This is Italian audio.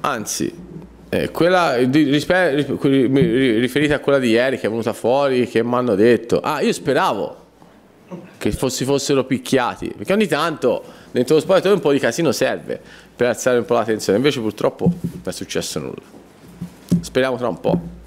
Anzi, eh, quella riferita a quella di ieri che è venuta fuori, che mi hanno detto, ah io speravo che fossi, fossero picchiati, perché ogni tanto dentro lo spogliatoio un po' di casino serve per alzare un po' la tensione, invece purtroppo non è successo nulla. Speriamo tra un po'.